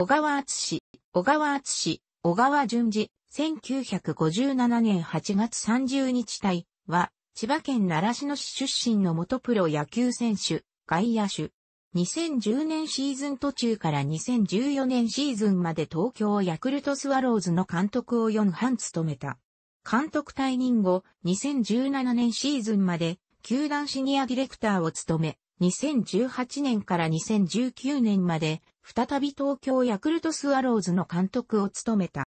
小川厚氏、小川厚氏、小川淳二、1957年8月30日隊は、千葉県習志野市出身の元プロ野球選手、外野手。2010年シーズン途中から2014年シーズンまで東京ヤクルトスワローズの監督を4班務めた。監督退任後、2017年シーズンまで、球団シニアディレクターを務め、2018年から2019年まで、再び東京ヤクルトスワローズの監督を務めた。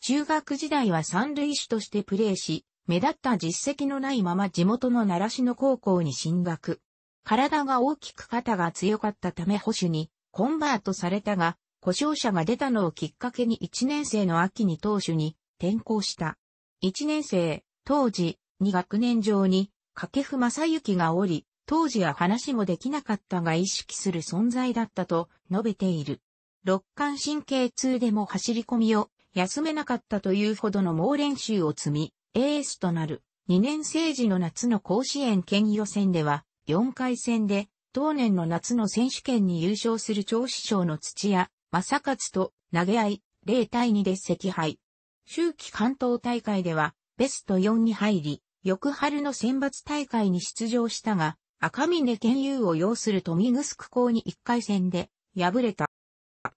中学時代は三塁手としてプレーし、目立った実績のないまま地元の奈良市の高校に進学。体が大きく肩が強かったため保守にコンバートされたが、故障者が出たのをきっかけに1年生の秋に投手に転校した。1年生、当時、2学年上に、掛布正幸がおり、当時は話もできなかったが意識する存在だったと述べている。肋間神経痛でも走り込みを休めなかったというほどの猛練習を積み、エースとなる2年生時の夏の甲子園県予選では4回戦で当年の夏の選手権に優勝する長子賞の土屋正勝と投げ合い0対2で赤敗。秋季関東大会ではベスト4に入り、翌春の選抜大会に出場したが、赤峰県有を要する富見城校に1回戦で敗れた。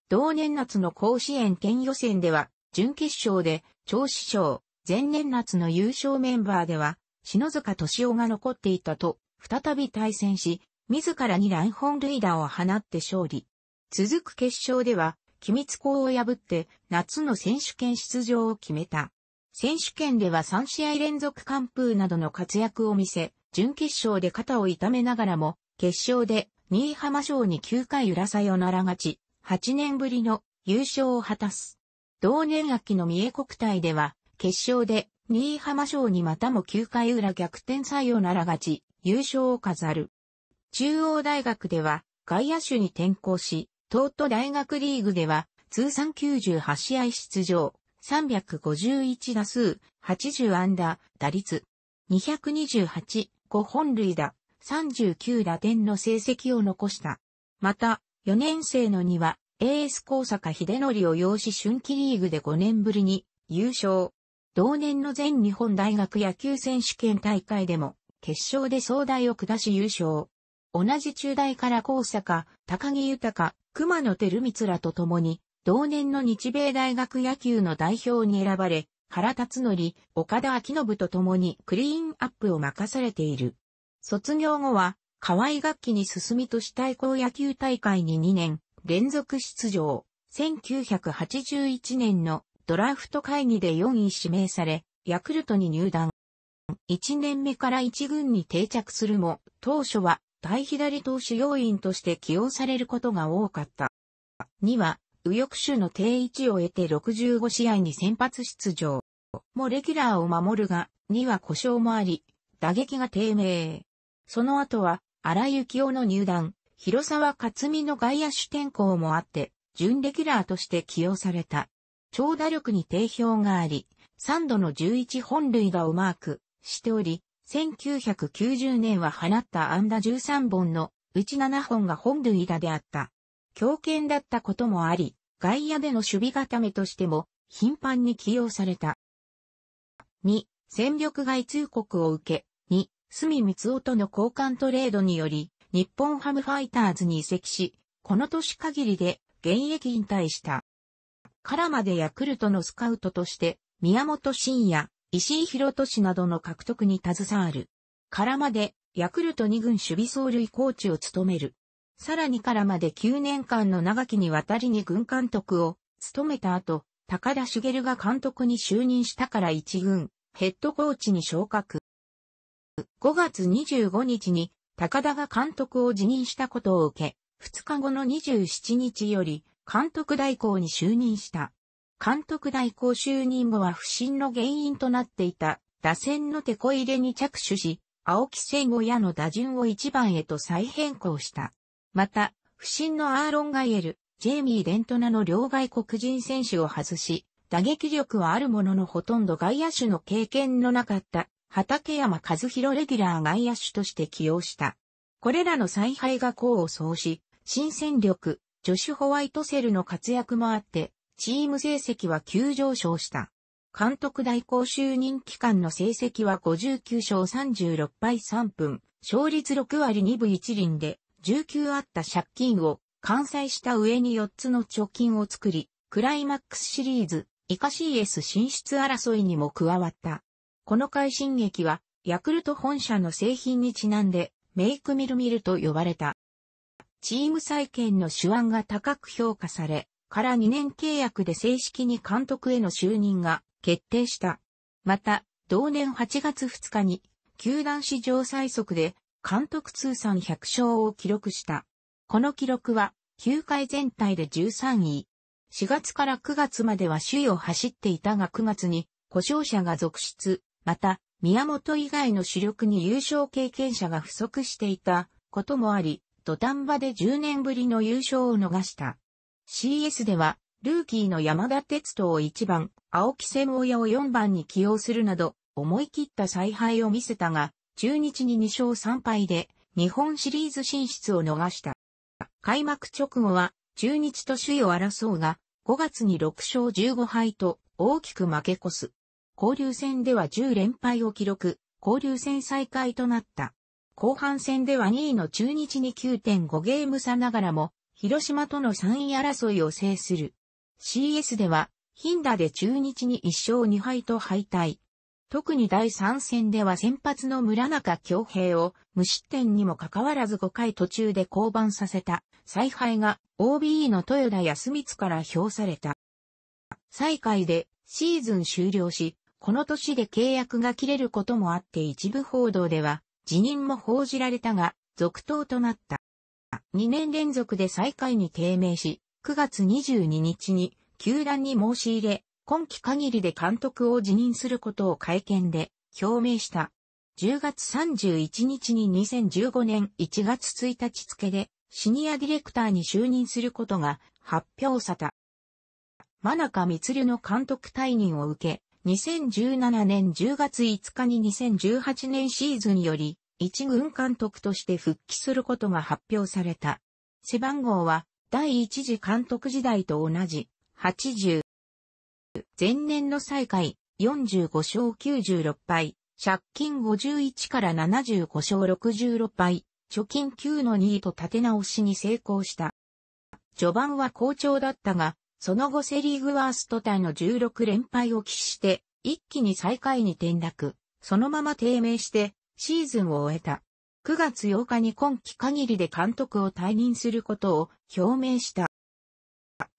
同年夏の甲子園県予選では、準決勝で、調子賞、前年夏の優勝メンバーでは、篠塚敏夫が残っていたと、再び対戦し、自らに乱本塁打を放って勝利。続く決勝では、君津校を破って、夏の選手権出場を決めた。選手権では3試合連続完封などの活躍を見せ、準決勝で肩を痛めながらも、決勝で新居浜賞に9回裏さよなら勝ち、8年ぶりの優勝を果たす。同年秋の三重国体では、決勝で新居浜賞にまたも9回裏逆転さよなら勝ち、優勝を飾る。中央大学では外野手に転向し、東都大学リーグでは通算98試合出場、351打数、80安打、打率、228、5本類打、39打点の成績を残した。また、4年生のには、エース高坂秀則を養子春季リーグで5年ぶりに優勝。同年の全日本大学野球選手権大会でも決勝で総大を下し優勝。同じ中大から高坂、高木豊、熊野照光らと共に同年の日米大学野球の代表に選ばれ、原辰則、岡田昭信と共にクリーンアップを任されている。卒業後は、河合楽器に進み都市対抗野球大会に2年連続出場。1981年のドラフト会議で4位指名され、ヤクルトに入団。1年目から1軍に定着するも、当初は対左投手要員として起用されることが多かった。2は、右翼手の定位置を得て65試合に先発出場。もレギュラーを守るが、には故障もあり、打撃が低迷。その後は、荒井幸雄の入団、広沢克美の外野手転向もあって、準レギュラーとして起用された。長打力に定評があり、3度の11本塁打をマークしており、1990年は放った安打13本のうち7本が本塁打であった。強肩だったこともあり、外野での守備固めとしても頻繁に起用された。2、戦力外通告を受け、2、隅光夫との交換トレードにより、日本ハムファイターズに移籍し、この年限りで現役引退した。からまでヤクルトのスカウトとして、宮本慎也、石井博俊などの獲得に携わる。からまで、ヤクルト2軍守備走塁コーチを務める。さらにからまで9年間の長きにわたりに軍監督を務めた後、高田茂が監督に就任したから一軍、ヘッドコーチに昇格。5月25日に高田が監督を辞任したことを受け、2日後の27日より監督代行に就任した。監督代行就任後は不審の原因となっていた打線の手こ入れに着手し、青木聖吾やの打順を1番へと再変更した。また、不審のアーロン・ガイエル、ジェイミー・デントナの両外国人選手を外し、打撃力はあるもののほとんど外野手の経験のなかった、畠山和弘レギュラー外野手として起用した。これらの采配が功を奏し、新戦力、ジョシュ・ホワイトセルの活躍もあって、チーム成績は急上昇した。監督代行就任期間の成績は59勝36敗3分、勝率6割2分1厘で、19あった借金を完済した上に4つの貯金を作り、クライマックスシリーズ、イカ CS 進出争いにも加わった。この快進撃は、ヤクルト本社の製品にちなんで、メイクミルミルと呼ばれた。チーム再建の手腕が高く評価され、から2年契約で正式に監督への就任が決定した。また、同年8月2日に、球団史上最速で監督通算100勝を記録した。この記録は、球界全体で13位。4月から9月までは首位を走っていたが9月に故障者が続出、また宮本以外の主力に優勝経験者が不足していたこともあり、土壇場で10年ぶりの優勝を逃した。CS では、ルーキーの山田哲人を1番、青木瀬毛屋を4番に起用するなど、思い切った采配を見せたが、中日に2勝3敗で日本シリーズ進出を逃した。開幕直後は中日と首位を争うが、5月に6勝15敗と大きく負け越す。交流戦では10連敗を記録、交流戦再開となった。後半戦では2位の中日に9.5ゲーム差ながらも、広島との3位争いを制する。CS では、ヒンダで中日に1勝2敗と敗退。特に第3戦では先発の村中京平を無失点にもかかわらず5回途中で降板させた采配が OBE の豊田康光から評された。再開でシーズン終了し、この年で契約が切れることもあって一部報道では辞任も報じられたが続投となった。2年連続で再開に低迷し、9月22日に球団に申し入れ、今期限りで監督を辞任することを会見で表明した。10月31日に2015年1月1日付でシニアディレクターに就任することが発表された。真中光の監督退任を受け、2017年10月5日に2018年シーズンより一軍監督として復帰することが発表された。背番号は第一次監督時代と同じ80。前年の最下位、45勝96敗、借金51から75勝66敗、貯金9の2位と立て直しに成功した。序盤は好調だったが、その後セリーグワーストタイの16連敗を喫して、一気に最下位に転落、そのまま低迷して、シーズンを終えた。9月8日に今季限りで監督を退任することを表明した。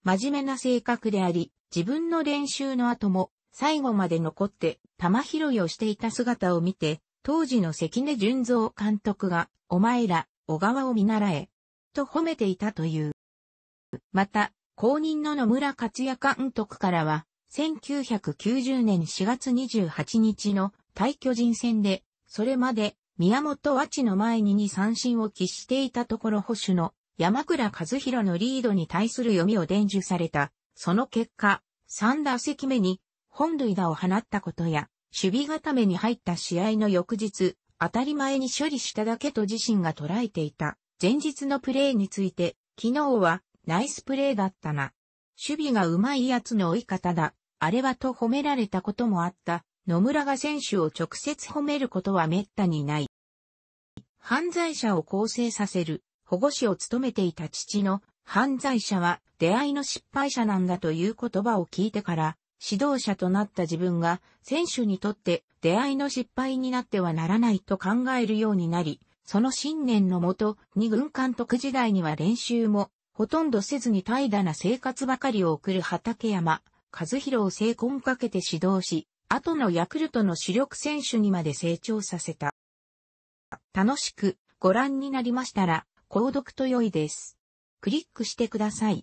真面目な性格であり、自分の練習の後も最後まで残って玉拾いをしていた姿を見て、当時の関根純三監督が、お前ら、小川を見習え、と褒めていたという。また、公認の野村克也監督からは、1990年4月28日の対巨人戦で、それまで宮本和知の前に2三振を喫していたところ保守の山倉和弘のリードに対する読みを伝授された。その結果、3打席目に本塁打を放ったことや、守備固めに入った試合の翌日、当たり前に処理しただけと自身が捉えていた。前日のプレーについて、昨日はナイスプレーだったな。守備が上手いやつの追い方だ。あれはと褒められたこともあった。野村が選手を直接褒めることは滅多にない。犯罪者を構成させる。保護士を務めていた父の犯罪者は出会いの失敗者なんだという言葉を聞いてから、指導者となった自分が選手にとって出会いの失敗になってはならないと考えるようになり、その信念のもと、二軍監督時代には練習もほとんどせずに怠惰な生活ばかりを送る畠山、和弘を成婚かけて指導し、後のヤクルトの主力選手にまで成長させた。楽しくご覧になりましたら、購読と良いです。クリックしてください。